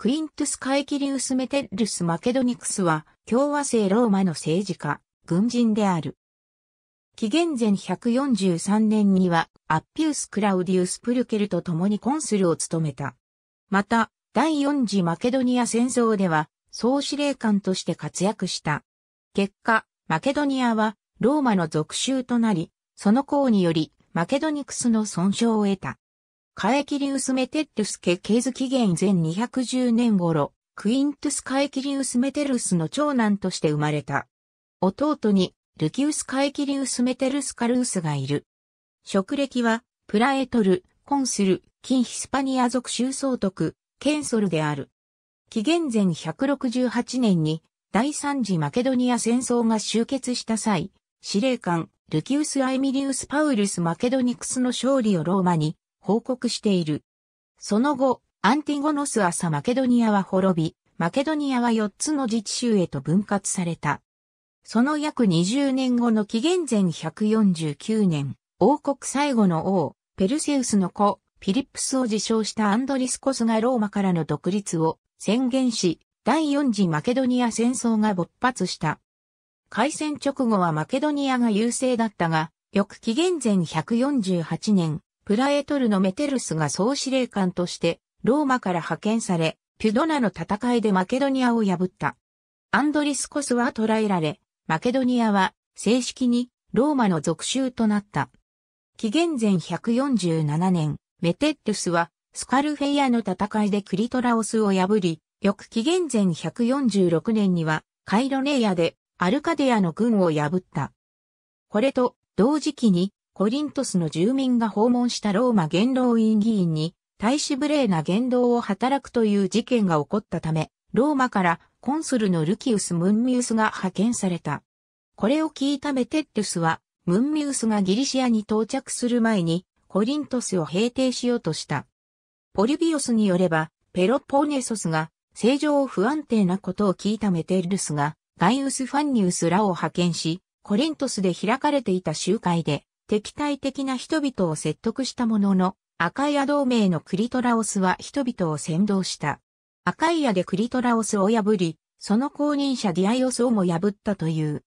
クイントゥス・カエキリウス・メテルス・マケドニクスは、共和制ローマの政治家、軍人である。紀元前143年には、アッピウス・クラウディウス・プルケルと共にコンスルを務めた。また、第4次マケドニア戦争では、総司令官として活躍した。結果、マケドニアは、ローマの属州となり、その功により、マケドニクスの損傷を得た。カエキリウスメテッルス家系図紀元前210年頃、クイントゥス・カエキリウスメテルスの長男として生まれた。弟に、ルキウス・カエキリウスメテルス・カルウスがいる。職歴は、プラエトル、コンスル、近ヒスパニア属州総督、ケンソルである。紀元前168年に、第三次マケドニア戦争が終結した際、司令官、ルキウス・アイミリウス・パウルス・マケドニクスの勝利をローマに報告している。その後、アンティゴノス朝マケドニアは滅び、マケドニアは4つの自治州へと分割された。その約20年後の紀元前149年、王国最後の王、ペルセウスの子、フィリップスを自称したアンドリスコスがローマからの独立を宣言し、第4次マケドニア戦争が勃発した。開戦直後はマケドニアが優勢だったが、翌紀元前148年、プラエトルのメテルスが総司令官として、ローマから派遣され、ピュドナの戦いでマケドニアを破った。アンドリスコスは捕らえられ、マケドニアは正式にローマの属州となった。紀元前147年、メテッルスはスカルフェイアの戦いでクリトラオスを破り、翌紀元前146年にはカイロネイアでアルカデアの軍を破った。これと同時期にコリントスの住民が訪問したローマ元老院議員に、大使無礼な言動を働くという事件が起こったため、ローマからコンスルのルキウス・ムンミウスが派遣された。これを聞いたメテッテスは、ムンミウスがギリシアに到着する前に、コリントスを平定しようとした。ポリビオスによれば、ペロポーネソスが、正常不安定なことを聞いたメテルスが、ガイウス・ファンニウスらを派遣し、コリントスで開かれていた集会で、敵対的な人々を説得したものの、赤屋同盟のクリトラオスは人々を先導した。赤屋でクリトラオスを破り、その後任者ディアイオスをも破ったという。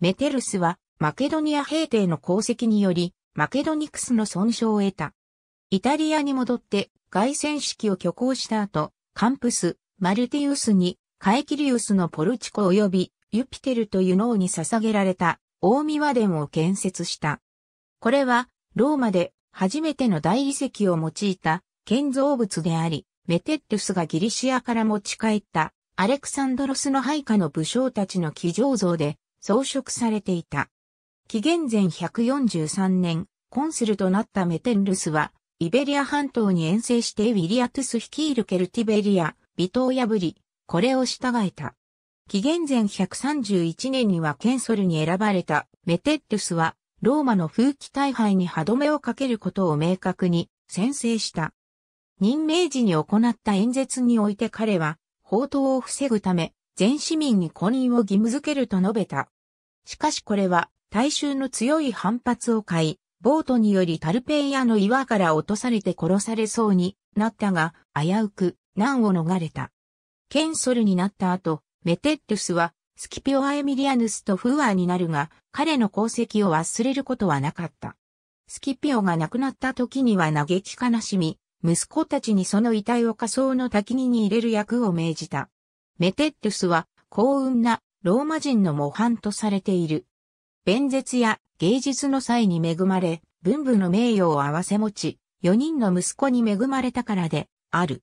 メテルスは、マケドニア兵艇の功績により、マケドニクスの損傷を得た。イタリアに戻って、凱旋式を挙行した後、カンプス、マルティウスに、カエキリウスのポルチコ及び、ユピテルという脳に捧げられた、大見和殿を建設した。これは、ローマで初めての大理石を用いた建造物であり、メテッルスがギリシアから持ち帰ったアレクサンドロスの配下の武将たちの騎乗像で装飾されていた。紀元前143年、コンスルとなったメテッルスは、イベリア半島に遠征してウィリアトゥス率いるケルティベリア、微を破り、これを従えた。紀元前131年にはケンソルに選ばれたメテッルスはローマの風紀大敗に歯止めをかけることを明確に宣誓した。任命時に行った演説において彼は、報道を防ぐため、全市民に婚姻を義務づけると述べた。しかしこれは、大衆の強い反発を買い、ボートによりタルペイヤの岩から落とされて殺されそうになったが、危うく難を逃れた。ケンソルになった後、メテッルスはスキピオ・アエミリアヌスとフーアーになるが、彼の功績を忘れることはなかった。スキピオが亡くなった時には嘆き悲しみ、息子たちにその遺体を仮想の滝に入れる役を命じた。メテッテスは幸運なローマ人の模範とされている。弁舌や芸術の際に恵まれ、文部の名誉を合わせ持ち、4人の息子に恵まれたからで、ある。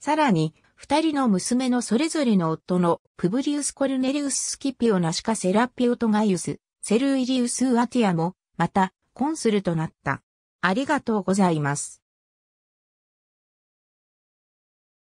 さらに、二人の娘のそれぞれの夫のプブリウス・コルネリウス・スキピオ・ナシカ・セラピオトガイウス、セルイリウス・ウアティアも、また、コンスルとなった。ありがとうございます。